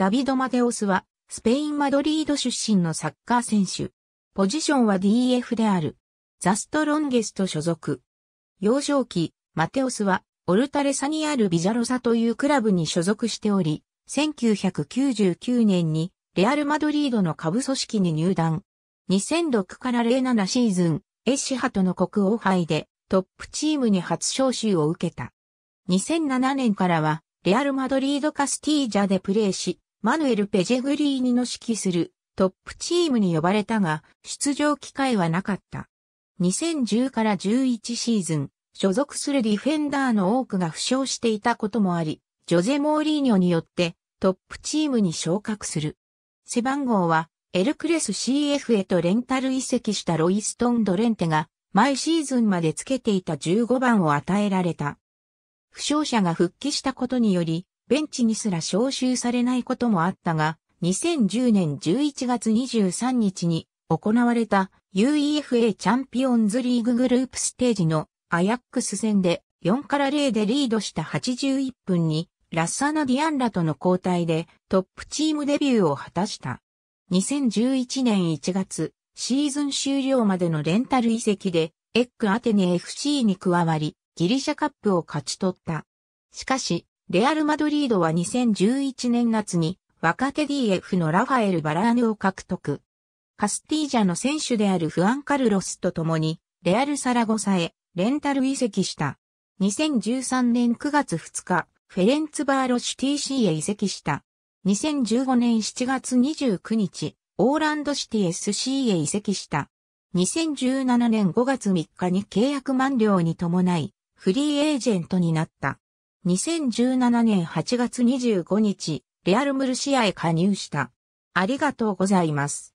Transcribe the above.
ダビド・マテオスは、スペイン・マドリード出身のサッカー選手。ポジションは DF である。ザストロンゲスト所属。幼少期、マテオスは、オルタレサにあるビジャロサというクラブに所属しており、1999年に、レアル・マドリードの下部組織に入団。2006から07シーズン、エッシハとの国王杯で、トップチームに初招集を受けた。2007年からは、レアル・マドリード・カスティージャでプレーし、マヌエル・ペジェグリーニの指揮するトップチームに呼ばれたが、出場機会はなかった。2010から11シーズン、所属するディフェンダーの多くが負傷していたこともあり、ジョゼ・モーリーニョによってトップチームに昇格する。背番号はエルクレス CF へとレンタル移籍したロイストン・ドレンテが毎シーズンまでつけていた15番を与えられた。負傷者が復帰したことにより、ベンチにすら招集されないこともあったが、2010年11月23日に行われた UEFA チャンピオンズリーググループステージのアヤックス戦で4から0でリードした81分にラッサナディアンラとの交代でトップチームデビューを果たした。2011年1月、シーズン終了までのレンタル移籍でエッグアテネ FC に加わりギリシャカップを勝ち取った。しかし、レアル・マドリードは2011年夏に若手 DF のラファエル・バラーヌを獲得。カスティージャの選手であるフアン・カルロスと共にレアル・サラゴサへレンタル移籍した。2013年9月2日、フェレンツバーロシュ TC へ移籍した。2015年7月29日、オーランドシティ SC へ移籍した。2017年5月3日に契約満了に伴い、フリーエージェントになった。2017年8月25日、レアル・ムルシアへ加入した。ありがとうございます。